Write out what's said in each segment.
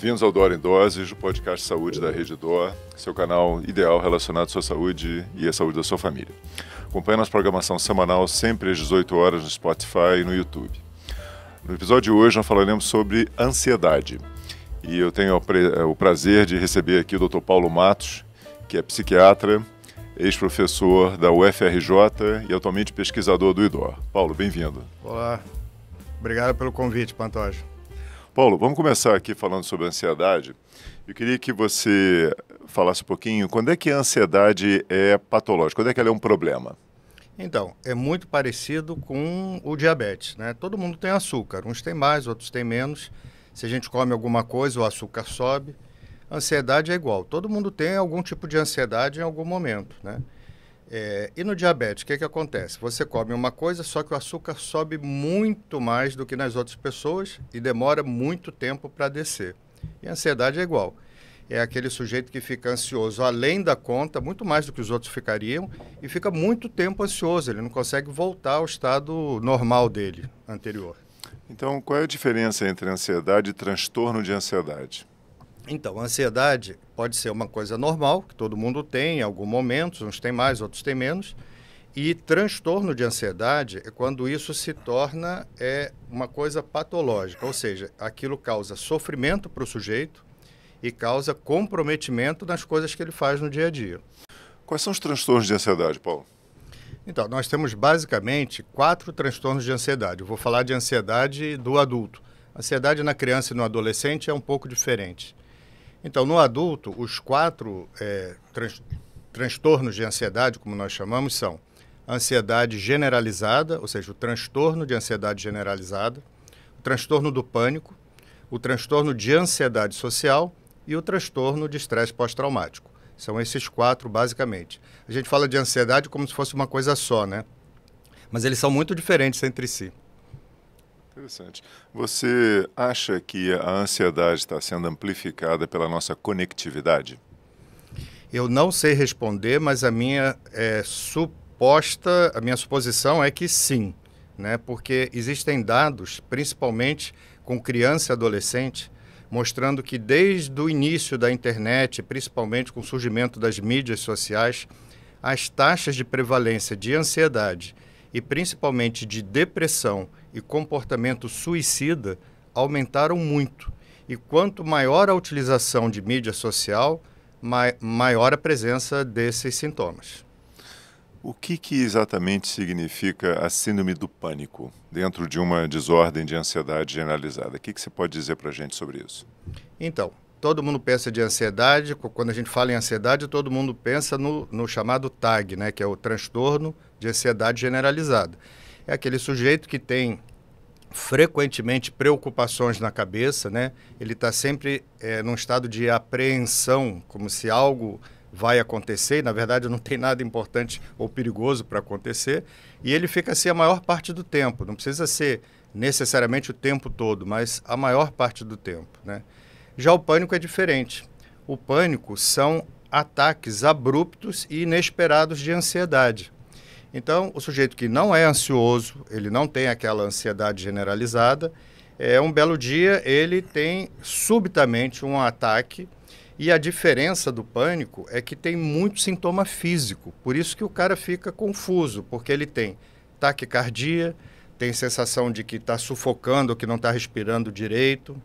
Bem-vindos ao Dor em Doses, o podcast Saúde da Rede Dó, seu canal ideal relacionado à sua saúde e à saúde da sua família. Acompanhe nossa programação semanal sempre às 18 horas no Spotify e no YouTube. No episódio de hoje nós falaremos sobre ansiedade. E eu tenho o prazer de receber aqui o Dr. Paulo Matos, que é psiquiatra, ex-professor da UFRJ e atualmente pesquisador do IDOR. Paulo, bem-vindo. Olá. Obrigado pelo convite, Pantoja. Paulo, vamos começar aqui falando sobre ansiedade. Eu queria que você falasse um pouquinho quando é que a ansiedade é patológica, quando é que ela é um problema? Então, é muito parecido com o diabetes, né? Todo mundo tem açúcar, uns tem mais, outros tem menos. Se a gente come alguma coisa, o açúcar sobe. Ansiedade é igual, todo mundo tem algum tipo de ansiedade em algum momento, né? É, e no diabetes, o que, é que acontece? Você come uma coisa, só que o açúcar sobe muito mais do que nas outras pessoas e demora muito tempo para descer. E a ansiedade é igual. É aquele sujeito que fica ansioso além da conta, muito mais do que os outros ficariam, e fica muito tempo ansioso, ele não consegue voltar ao estado normal dele, anterior. Então, qual é a diferença entre ansiedade e transtorno de ansiedade? Então, a ansiedade pode ser uma coisa normal, que todo mundo tem em algum momento, uns têm mais, outros têm menos. E transtorno de ansiedade é quando isso se torna é, uma coisa patológica, ou seja, aquilo causa sofrimento para o sujeito e causa comprometimento nas coisas que ele faz no dia a dia. Quais são os transtornos de ansiedade, Paulo? Então, nós temos basicamente quatro transtornos de ansiedade. Eu vou falar de ansiedade do adulto. Ansiedade na criança e no adolescente é um pouco diferente. Então, no adulto, os quatro é, trans, transtornos de ansiedade, como nós chamamos, são ansiedade generalizada, ou seja, o transtorno de ansiedade generalizada, o transtorno do pânico, o transtorno de ansiedade social e o transtorno de estresse pós-traumático. São esses quatro, basicamente. A gente fala de ansiedade como se fosse uma coisa só, né? Mas eles são muito diferentes entre si. Interessante. Você acha que a ansiedade está sendo amplificada pela nossa conectividade? Eu não sei responder, mas a minha é, suposta, a minha suposição é que sim, né? Porque existem dados, principalmente com criança e adolescente, mostrando que desde o início da internet, principalmente com o surgimento das mídias sociais, as taxas de prevalência de ansiedade e principalmente de depressão e comportamento suicida aumentaram muito. E quanto maior a utilização de mídia social, mai maior a presença desses sintomas. O que, que exatamente significa a síndrome do pânico dentro de uma desordem de ansiedade generalizada? O que, que você pode dizer para a gente sobre isso? Então, todo mundo pensa de ansiedade. Quando a gente fala em ansiedade, todo mundo pensa no, no chamado TAG, né, que é o transtorno de ansiedade generalizada. É aquele sujeito que tem frequentemente preocupações na cabeça, né? Ele está sempre é, num estado de apreensão, como se algo vai acontecer, e na verdade não tem nada importante ou perigoso para acontecer, e ele fica assim a maior parte do tempo, não precisa ser necessariamente o tempo todo, mas a maior parte do tempo, né? Já o pânico é diferente. O pânico são ataques abruptos e inesperados de ansiedade. Então, o sujeito que não é ansioso, ele não tem aquela ansiedade generalizada, é um belo dia ele tem subitamente um ataque e a diferença do pânico é que tem muito sintoma físico. Por isso que o cara fica confuso, porque ele tem taquicardia, tem sensação de que está sufocando, que não está respirando direito,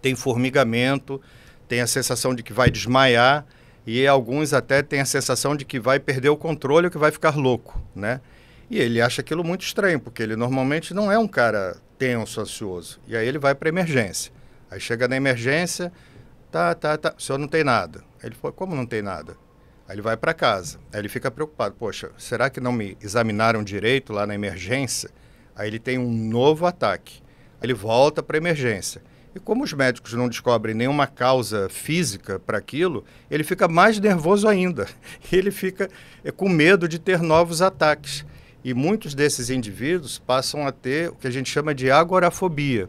tem formigamento, tem a sensação de que vai desmaiar e alguns até têm a sensação de que vai perder o controle ou que vai ficar louco, né? E ele acha aquilo muito estranho, porque ele normalmente não é um cara tenso, ansioso. E aí ele vai para emergência. Aí chega na emergência, tá, tá, tá, o senhor não tem nada. Ele falou, como não tem nada? Aí ele vai para casa. Aí ele fica preocupado, poxa, será que não me examinaram direito lá na emergência? Aí ele tem um novo ataque. Aí ele volta para emergência. E como os médicos não descobrem nenhuma causa física para aquilo, ele fica mais nervoso ainda. Ele fica eh, com medo de ter novos ataques. E muitos desses indivíduos passam a ter o que a gente chama de agorafobia.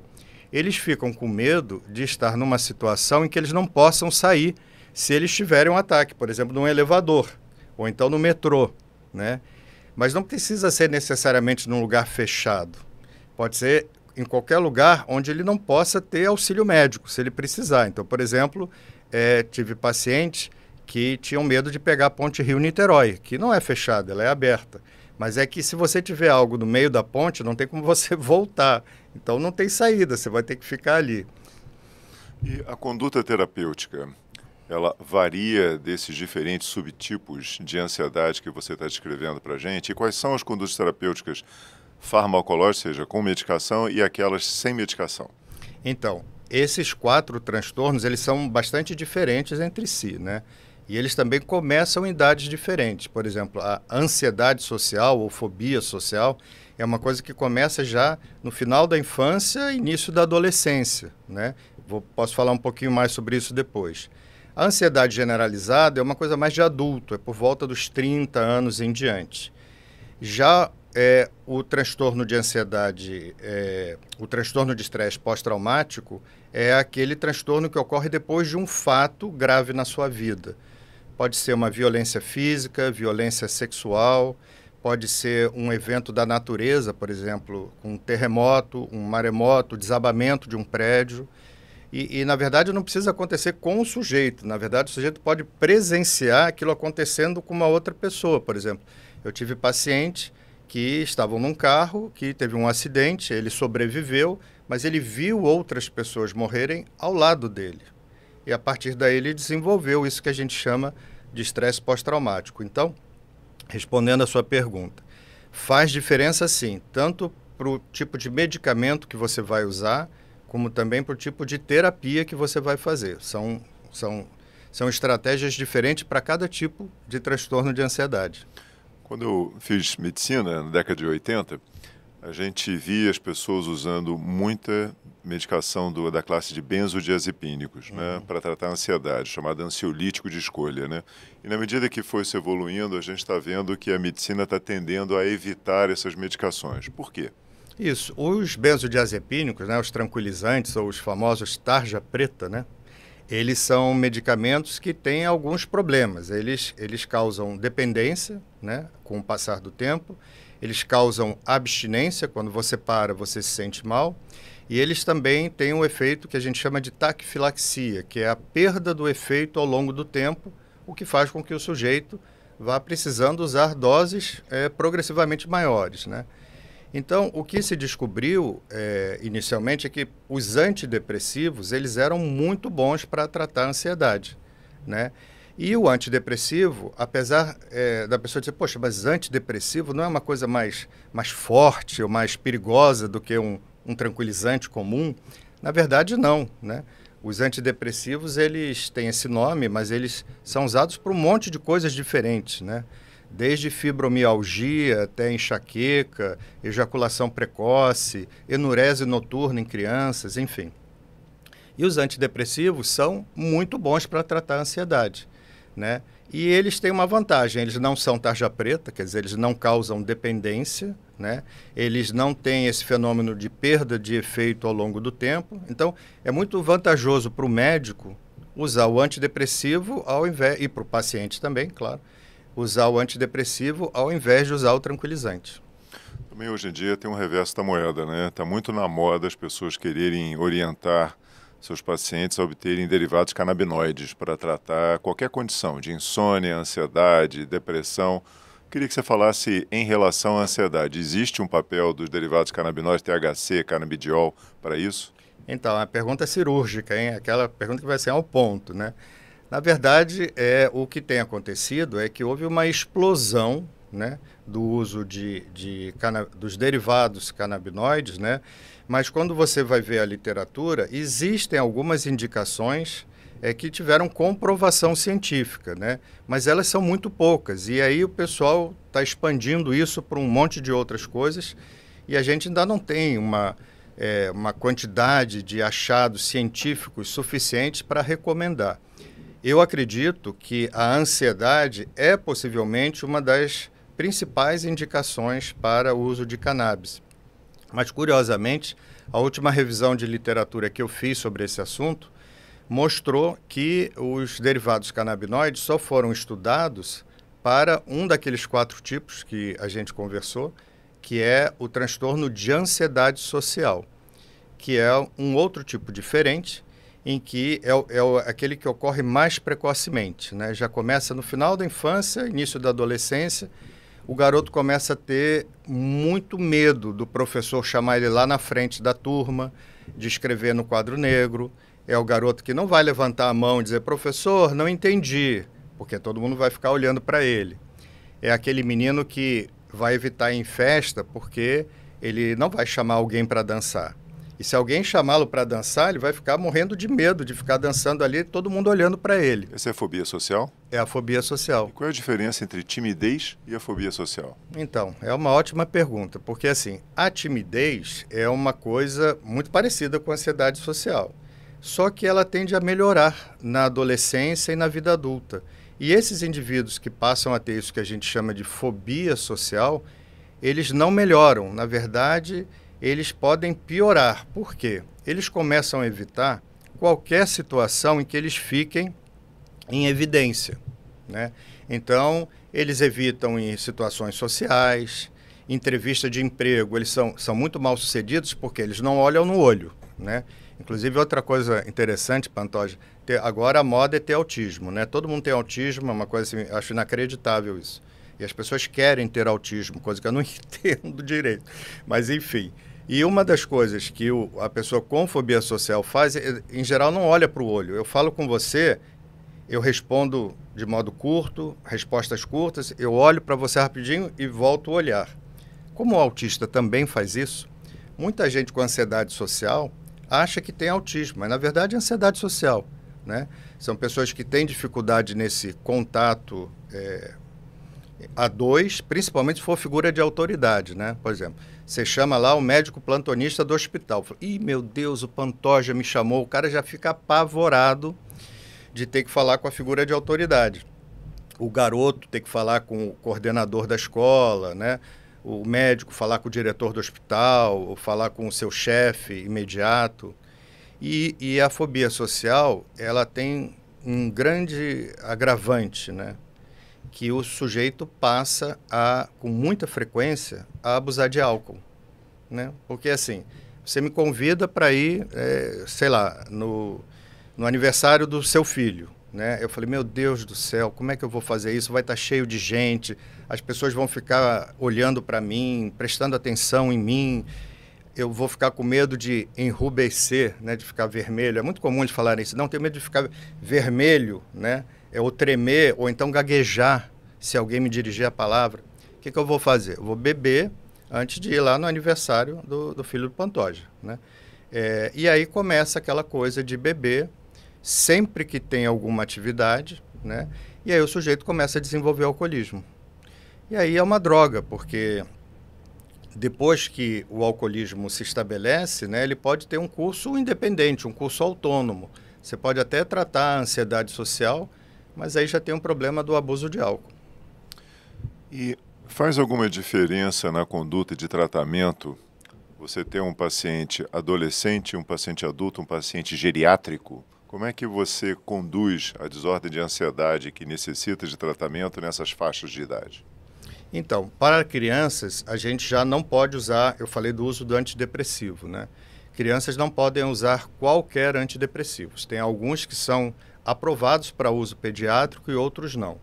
Eles ficam com medo de estar numa situação em que eles não possam sair se eles tiverem um ataque, por exemplo, num elevador ou então no metrô, né? Mas não precisa ser necessariamente num lugar fechado. Pode ser em qualquer lugar onde ele não possa ter auxílio médico, se ele precisar. Então, por exemplo, é, tive pacientes que tinham medo de pegar a ponte Rio-Niterói, que não é fechada, ela é aberta. Mas é que se você tiver algo no meio da ponte, não tem como você voltar. Então não tem saída, você vai ter que ficar ali. E a conduta terapêutica, ela varia desses diferentes subtipos de ansiedade que você está descrevendo para a gente? E quais são as condutas terapêuticas farmacológicos, ou seja, com medicação, e aquelas sem medicação? Então, esses quatro transtornos, eles são bastante diferentes entre si, né? E eles também começam em idades diferentes. Por exemplo, a ansiedade social ou fobia social é uma coisa que começa já no final da infância início da adolescência, né? Vou, posso falar um pouquinho mais sobre isso depois. A ansiedade generalizada é uma coisa mais de adulto, é por volta dos 30 anos em diante. Já é o transtorno de ansiedade, é, o transtorno de estresse pós-traumático é aquele transtorno que ocorre depois de um fato grave na sua vida. Pode ser uma violência física, violência sexual, pode ser um evento da natureza, por exemplo, um terremoto, um maremoto, desabamento de um prédio. E, e, na verdade, não precisa acontecer com o sujeito. Na verdade, o sujeito pode presenciar aquilo acontecendo com uma outra pessoa, por exemplo. Eu tive paciente que estavam num carro, que teve um acidente, ele sobreviveu, mas ele viu outras pessoas morrerem ao lado dele. E a partir daí ele desenvolveu isso que a gente chama de estresse pós-traumático. Então, respondendo a sua pergunta, faz diferença sim, tanto para o tipo de medicamento que você vai usar, como também para o tipo de terapia que você vai fazer. São, são, são estratégias diferentes para cada tipo de transtorno de ansiedade. Quando eu fiz medicina, na década de 80, a gente via as pessoas usando muita medicação do, da classe de benzodiazepínicos, né, uhum. né, para tratar a ansiedade, chamada ansiolítico de escolha, né. E na medida que foi se evoluindo, a gente está vendo que a medicina está tendendo a evitar essas medicações. Por quê? Isso. Os benzodiazepínicos, né, os tranquilizantes ou os famosos tarja preta, né, eles são medicamentos que têm alguns problemas. Eles, eles causam dependência né, com o passar do tempo, eles causam abstinência, quando você para, você se sente mal, e eles também têm um efeito que a gente chama de taquifilaxia, que é a perda do efeito ao longo do tempo, o que faz com que o sujeito vá precisando usar doses é, progressivamente maiores. Né? Então, o que se descobriu é, inicialmente é que os antidepressivos eles eram muito bons para tratar a ansiedade, né? E o antidepressivo, apesar é, da pessoa dizer, poxa, mas antidepressivo não é uma coisa mais, mais forte ou mais perigosa do que um, um tranquilizante comum? Na verdade, não, né? Os antidepressivos, eles têm esse nome, mas eles são usados para um monte de coisas diferentes, né? desde fibromialgia até enxaqueca, ejaculação precoce, enurese noturna em crianças, enfim. E os antidepressivos são muito bons para tratar a ansiedade, né? E eles têm uma vantagem, eles não são tarja preta, quer dizer, eles não causam dependência, né? Eles não têm esse fenômeno de perda de efeito ao longo do tempo. Então, é muito vantajoso para o médico usar o antidepressivo ao invés e para o paciente também, claro, usar o antidepressivo ao invés de usar o tranquilizante. Também hoje em dia tem um reverso da moeda, né? Está muito na moda as pessoas quererem orientar seus pacientes a obterem derivados canabinoides para tratar qualquer condição de insônia, ansiedade, depressão. Queria que você falasse em relação à ansiedade. Existe um papel dos derivados canabinoides, THC, canabidiol, para isso? Então, a pergunta é cirúrgica, hein? Aquela pergunta que vai ser ao ponto, né? Na verdade, é, o que tem acontecido é que houve uma explosão né, do uso de, de cana, dos derivados canabinoides, né, mas quando você vai ver a literatura, existem algumas indicações é, que tiveram comprovação científica, né? mas elas são muito poucas. E aí o pessoal está expandindo isso para um monte de outras coisas e a gente ainda não tem uma, é, uma quantidade de achados científicos suficientes para recomendar. Eu acredito que a ansiedade é possivelmente uma das principais indicações para o uso de cannabis. Mas, curiosamente, a última revisão de literatura que eu fiz sobre esse assunto mostrou que os derivados canabinoides só foram estudados para um daqueles quatro tipos que a gente conversou, que é o transtorno de ansiedade social, que é um outro tipo diferente em que é, é, aquele que ocorre mais precocemente. Né? Já começa no final da infância, início da adolescência, o garoto começa a ter muito medo do professor chamar ele lá na frente da turma, de escrever no quadro negro. É o garoto que não vai levantar a mão e dizer, professor, não entendi, porque todo mundo vai ficar olhando para ele. É aquele menino que vai evitar em festa porque ele não vai chamar alguém para dançar e se alguém chamá-lo para dançar, ele vai ficar morrendo de medo de ficar dançando ali, todo mundo olhando para ele. Essa é a fobia social? É a fobia social. E qual é a diferença entre timidez e a fobia social? Então, é uma ótima pergunta, porque assim, a timidez é uma coisa muito parecida com a ansiedade social. Só que ela tende a melhorar na adolescência e na vida adulta. E esses indivíduos que passam a ter isso que a gente chama de fobia social, eles não melhoram. Na verdade, eles podem piorar. Por quê? Eles começam a evitar qualquer situação em que eles fiquem em evidência. Né? Então, eles evitam em situações sociais, entrevista de emprego, eles são, são muito mal sucedidos porque eles não olham no olho. Né? Inclusive, outra coisa interessante, Pantoja, ter, agora a moda é ter autismo. Né? Todo mundo tem autismo, é uma coisa assim, acho inacreditável isso. E as pessoas querem ter autismo, coisa que eu não entendo direito. Mas, enfim. E uma das coisas que o, a pessoa com fobia social faz, é, em geral, não olha para o olho. Eu falo com você, eu respondo de modo curto, respostas curtas, eu olho para você rapidinho e volto o olhar. Como o autista também faz isso, muita gente com ansiedade social acha que tem autismo, mas na verdade é ansiedade social. Né? São pessoas que têm dificuldade nesse contato é, a dois, principalmente se for figura de autoridade. Né? Por exemplo, você chama lá o médico plantonista do hospital. Fala, Ih, meu Deus, o Pantoja me chamou. O cara já fica apavorado de ter que falar com a figura de autoridade. O garoto ter que falar com o coordenador da escola, né? O médico falar com o diretor do hospital, ou falar com o seu chefe imediato. E, e a fobia social, ela tem um grande agravante, né? que o sujeito passa a, com muita frequência, a abusar de álcool. Né? Porque assim, você me convida para ir, é, sei lá, no, no aniversário do seu filho. Né? Eu falei, meu Deus do céu, como é que eu vou fazer isso? Vai estar tá cheio de gente, as pessoas vão ficar olhando para mim, prestando atenção em mim. Eu vou ficar com medo de enrubescer, né? de ficar vermelho. É muito comum de falar isso. Não, tenho medo de ficar vermelho, né? é o tremer ou então gaguejar se alguém me dirigir a palavra. O que, que eu vou fazer? Eu vou beber antes de ir lá no aniversário do, do filho do Pantoja, né? É, e aí começa aquela coisa de beber sempre que tem alguma atividade, né? E aí o sujeito começa a desenvolver alcoolismo. E aí é uma droga, porque depois que o alcoolismo se estabelece, né, ele pode ter um curso independente, um curso autônomo. Você pode até tratar a ansiedade social, mas aí já tem um problema do abuso de álcool. E faz alguma diferença na conduta de tratamento você ter um paciente adolescente, um paciente adulto, um paciente geriátrico? Como é que você conduz a desordem de ansiedade que necessita de tratamento nessas faixas de idade? Então, para crianças, a gente já não pode usar, eu falei do uso do antidepressivo, né? Crianças não podem usar qualquer antidepressivo. Tem alguns que são aprovados para uso pediátrico e outros não.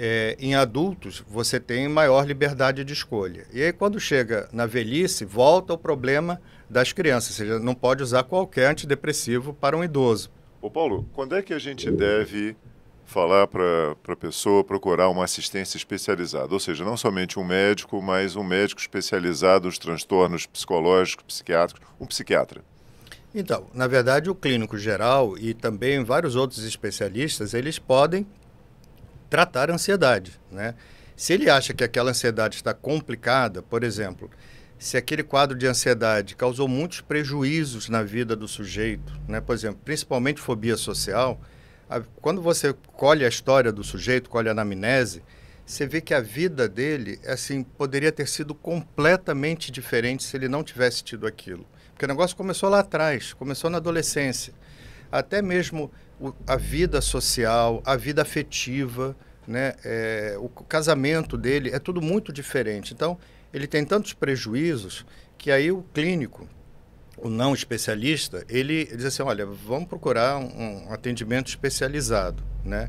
É, em adultos, você tem maior liberdade de escolha. E aí, quando chega na velhice, volta o problema das crianças, ou seja, não pode usar qualquer antidepressivo para um idoso. Ô Paulo, quando é que a gente deve falar para a pessoa procurar uma assistência especializada, ou seja, não somente um médico, mas um médico especializado nos transtornos psicológicos, psiquiátricos, um psiquiatra. Então, na verdade, o clínico geral e também vários outros especialistas, eles podem tratar a ansiedade, né? Se ele acha que aquela ansiedade está complicada, por exemplo, se aquele quadro de ansiedade causou muitos prejuízos na vida do sujeito, né? por exemplo, principalmente fobia social, a, quando você colhe a história do sujeito, colhe a anamnese, você vê que a vida dele assim poderia ter sido completamente diferente se ele não tivesse tido aquilo. Porque o negócio começou lá atrás, começou na adolescência. Até mesmo o, a vida social, a vida afetiva, né? É, o, casamento dele, é tudo muito diferente. Então, ele tem tantos prejuízos que aí o clínico, o não especialista, ele diz assim, olha, vamos procurar um, um atendimento especializado, né?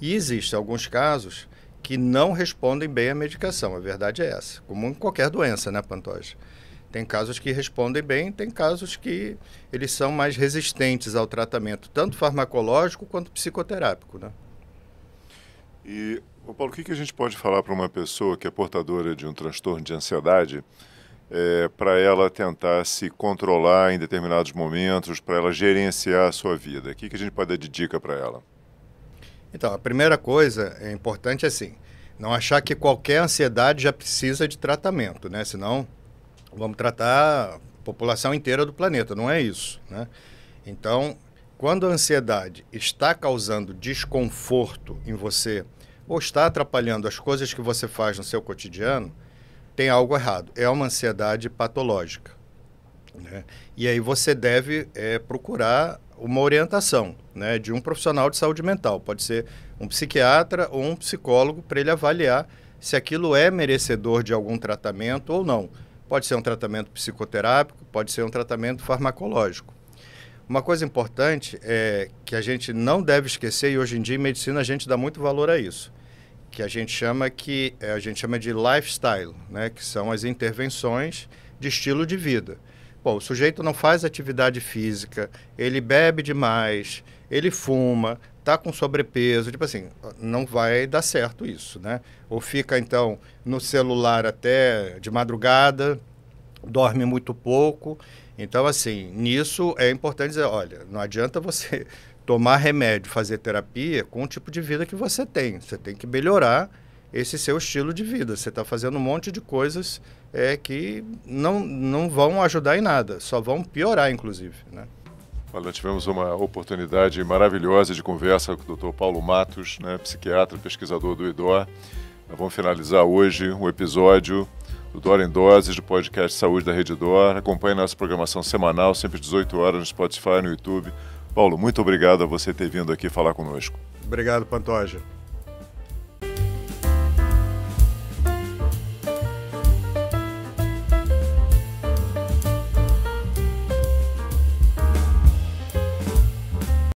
E existem alguns casos que não respondem bem à medicação, a verdade é essa, como em qualquer doença, né, Pantoja? Tem casos que respondem bem, tem casos que eles são mais resistentes ao tratamento, tanto farmacológico quanto psicoterápico. Né? E, Paulo, o que, a gente pode falar para uma pessoa que é portadora de um transtorno de ansiedade é, para ela tentar se controlar em determinados momentos, para ela gerenciar a sua vida? O que, que a gente pode dar de dica para ela? Então, a primeira coisa é importante assim, não achar que qualquer ansiedade já precisa de tratamento, né? Senão vamos tratar a população inteira do planeta, não é isso. Né? Então, quando a ansiedade está causando desconforto em você ou está atrapalhando as coisas que você faz no seu cotidiano, tem algo errado. É uma ansiedade patológica. Né? E aí você deve é, procurar uma orientação né, de um profissional de saúde mental. Pode ser um psiquiatra ou um psicólogo para ele avaliar se aquilo é merecedor de algum tratamento ou não. Pode ser um tratamento psicoterápico, pode ser um tratamento farmacológico. Uma coisa importante é que a gente não deve esquecer, e hoje em dia em medicina a gente dá muito valor a isso, que a gente chama que é, a gente chama de lifestyle, né, que são as intervenções de estilo de vida. Bom, o sujeito não faz atividade física, ele bebe demais, ele fuma, tá com sobrepeso, tipo assim, não vai dar certo isso, né? Ou fica então no celular até de madrugada, dorme muito pouco. Então, assim, nisso é importante dizer, olha, não adianta você tomar remédio, fazer terapia com o tipo de vida que você tem. Você tem que melhorar esse seu estilo de vida. Você está fazendo um monte de coisas é, que não, não vão ajudar em nada, só vão piorar, inclusive. Né? Olha, tivemos uma oportunidade maravilhosa de conversa com o Dr. Paulo Matos, né, psiquiatra, pesquisador do IDOR. Nós vamos finalizar hoje o um episódio do Dora em Doses, do podcast Saúde da Rede Dor. Acompanhe nossa programação semanal, sempre às 18 horas, no Spotify, no YouTube. Paulo, muito obrigado a você ter vindo aqui falar conosco. Obrigado, Pantoja.